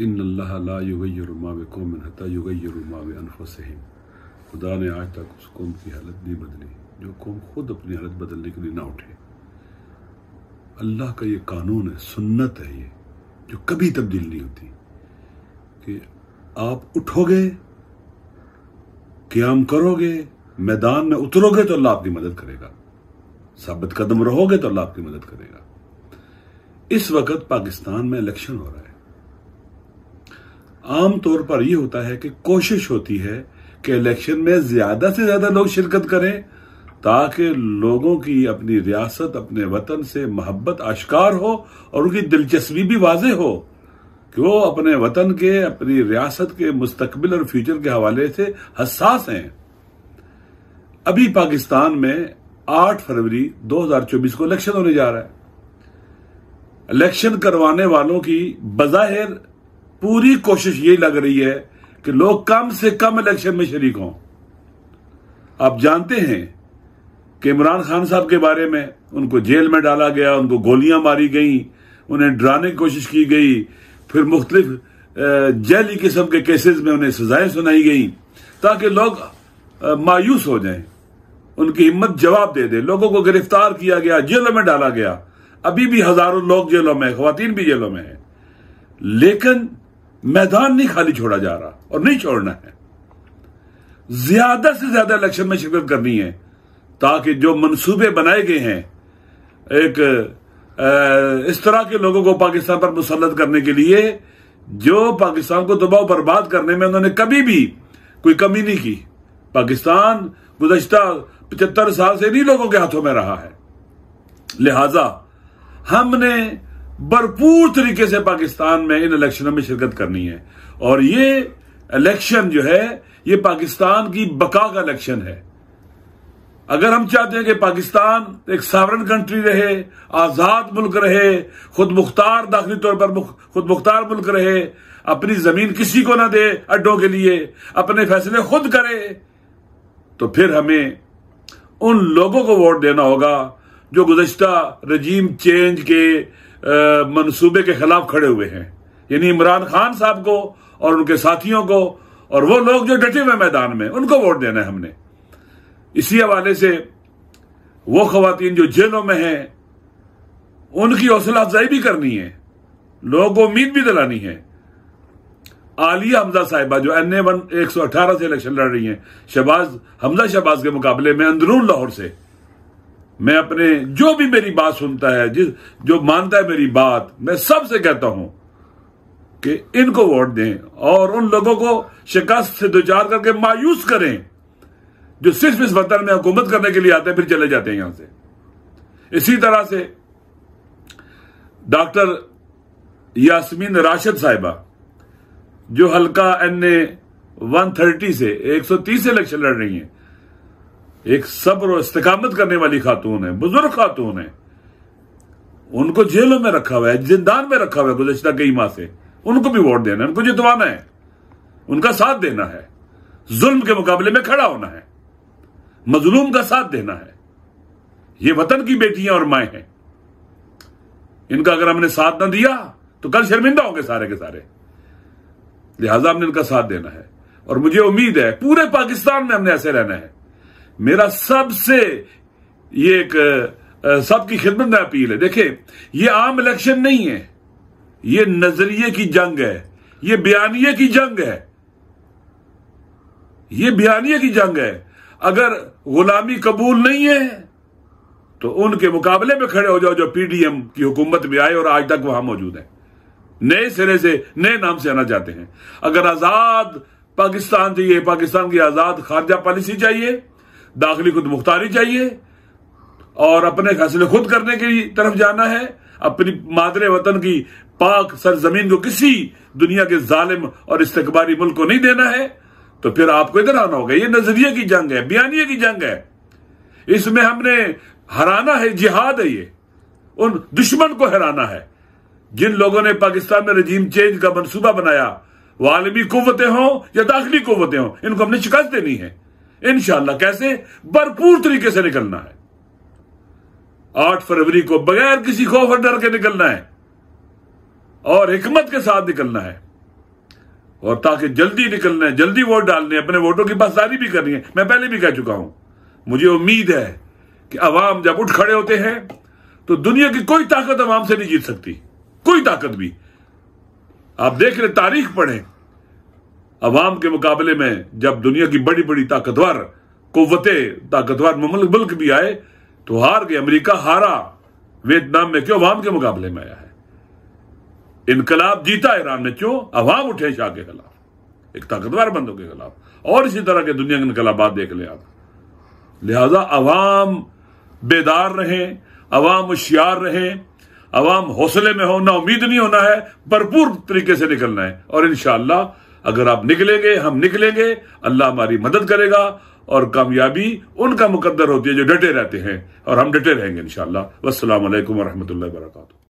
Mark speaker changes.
Speaker 1: इन अल्लाह खुदा ने आज तक उस कौम की हालत नहीं बदली जो कौम खुद अपनी हालत बदलने के लिए ना उठे अल्लाह का ये कानून है सुन्नत है ये जो कभी तब्दील नहीं होती कि आप उठोगे क्याम करोगे मैदान में उतरोगे तो अल्लाह आपकी मदद करेगा साबित कदम रहोगे तो अल्लाह आपकी मदद करेगा इस वक्त पाकिस्तान में इलेक्शन हो रहा है आमतौर पर यह होता है कि कोशिश होती है कि इलेक्शन में ज्यादा से ज्यादा लोग शिरकत करें ताकि लोगों की अपनी रियासत अपने वतन से मोहब्बत आश्कार हो और उनकी दिलचस्पी भी वाज हो कि वो अपने वतन के अपनी रियासत के मुस्तबिल और फ्यूचर के हवाले से हसास हैं अभी पाकिस्तान में 8 फरवरी 2024 को इलेक्शन होने जा रहा है इलेक्शन करवाने वालों की बज़ाहिर पूरी कोशिश ये लग रही है कि लोग कम से कम इलेक्शन में शरीक हों आप जानते हैं कि इमरान खान साहब के बारे में उनको जेल में डाला गया उनको गोलियां मारी गई उन्हें डराने की कोशिश की गई फिर मुख्तलिफ जैली किस्म के केसेस में उन्हें सजाएं सुनाई गई ताकि लोग मायूस हो जाएं उनकी हिम्मत जवाब दे दे लोगों को गिरफ्तार किया गया जेलों में डाला गया अभी भी हजारों लोग जेलों में खातन भी जेलों में है लेकिन मैदान नहीं खाली छोड़ा जा रहा और नहीं छोड़ना है ज्यादा से ज्यादा इलेक्शन में शिरकत करनी है ताकि जो मंसूबे बनाए गए हैं एक इस तरह के लोगों को पाकिस्तान पर मुसलत करने के लिए जो पाकिस्तान को दबाव बर्बाद करने में उन्होंने कभी भी कोई कमी नहीं की पाकिस्तान गुजशत पचहत्तर साल से इन्हीं लोगों के हाथों में रहा है लिहाजा हमने भरपूर तरीके से पाकिस्तान में इन इलेक्शनों में शिरकत करनी है और ये इलेक्शन जो है ये पाकिस्तान की बका का इलेक्शन है अगर हम चाहते हैं कि पाकिस्तान एक सावरन कंट्री रहे आजाद मुल्क रहे खुद मुख्तार दाखिली तौर पर खुद मुख्तार मुल्क रहे अपनी जमीन किसी को ना दे अड्डों के लिए अपने फैसले खुद करे तो फिर हमें उन लोगों को वोट देना होगा जो गुजश्ता रजीम चेंज के मनसूबे के खिलाफ खड़े हुए हैं यानी इमरान खान साहब को और उनके साथियों को और वो लोग जो डटे हुए मैदान में उनको वोट देना है हमने इसी हवाले से वो खातन जो जेलों में हैं उनकी हौसला अफजाई भी करनी है लोगों को उम्मीद भी दिलानी है आलिया हमजा साहिबा जो एन ए वन एक सौ अठारह से इलेक्शन लड़ रही हैं शहबाज हमजा शहबाज के मुकाबले में अंदरून लाहौर से मैं अपने जो भी मेरी बात सुनता है जिस जो मानता है मेरी बात मैं सबसे कहता हूं कि इनको वोट दें और उन लोगों को शिकस्त से दो चार करके मायूस करें जो सिर्फ इस वतन में हुकूमत करने के लिए आते हैं फिर चले जाते हैं यहां से इसी तरह से डॉक्टर यासमीन राशिद साहिबा जो हल्का एन ए वन थर्टी से एक सौ तीस इलेक्शन लड़ रही हैं एक सब्र और इस्तकामत करने वाली खातून है बुजुर्ग खातून है उनको जेलों में रखा हुआ है जिंदान में रखा हुआ है गुजश्ता कई माह से उनको भी वोट देना है उनको जितवाना है उनका साथ देना है जुल्म के मुकाबले में खड़ा होना है मजलूम का साथ देना है ये वतन की बेटियां और माए हैं इनका अगर हमने साथ ना दिया तो कल शर्मिंदा होंगे सारे के सारे लिहाजा हमने इनका साथ देना है और मुझे उम्मीद है पूरे पाकिस्तान में हमने ऐसे रहना है मेरा सबसे ये एक सबकी खिदमत में अपील है देखिये ये आम इलेक्शन नहीं है ये नजरिए की जंग है ये बयानिए की जंग है ये बयानिए की जंग है अगर गुलामी कबूल नहीं है तो उनके मुकाबले में खड़े हो जाओ जो पीडीएम की हुकूमत में आए और आज तक वहां मौजूद है नए सिरे से नए नाम से आना चाहते हैं अगर आजाद पाकिस्तान चाहिए पाकिस्तान की आजाद खारजा पॉलिसी चाहिए दाखिली खुद मुख्तारी चाहिए और अपने फैसले खुद करने की तरफ जाना है अपनी मादरे वतन की पाक सरजमीन को किसी दुनिया के जालिम और इस्तकबारी मुल्क को नहीं देना है तो फिर आपको इधर आना होगा ये नजरिए की जंग है बयानिए की जंग है इसमें हमने हराना है जिहाद है ये उन दुश्मन को हराना है जिन लोगों ने पाकिस्तान में रजीम चेंज का मनसूबा बनाया वो आलमी कुतें हों या दाखिली कुतें हों इनको हमने शिकायत देनी है इंशाला कैसे भरपूर तरीके से निकलना है आठ फरवरी को बगैर किसी खौफ डर के निकलना है और हिकमत के साथ निकलना है और ताकि जल्दी निकलना है जल्दी वोट डालने अपने वोटों की पासदारी भी करनी है मैं पहले भी कह चुका हूं मुझे उम्मीद है कि अवाम जब उठ खड़े होते हैं तो दुनिया की कोई ताकत अवाम से नहीं जीत सकती कोई ताकत भी आप देख रहे तारीख पढ़ें अवाम के मुकाबले में जब दुनिया की बड़ी बड़ी ताकतवर कुतें ताकतवर मुल्क भी आए तो हार गए अमरीका हारा वियतनाम में क्यों अवाम के मुकाबले में आया है इनकलाब जीता ईरान में क्यों अवाम उठे शाह के खिलाफ एक ताकतवर बंदों के खिलाफ और इसी तरह के दुनिया के इनकलाबाद देख ले आप लिहाजा अवाम बेदार रहें अवाम होशियार रहें अवाम हौसले में हो ना उम्मीद नहीं होना है भरपूर तरीके से निकलना है और इनशाला अगर आप निकलेंगे हम निकलेंगे अल्लाह हमारी मदद करेगा और कामयाबी उनका मुकद्दर होती है जो डटे रहते हैं और हम डटे रहेंगे इनशाला वालेकुम वरहमतुल्लाह वरकू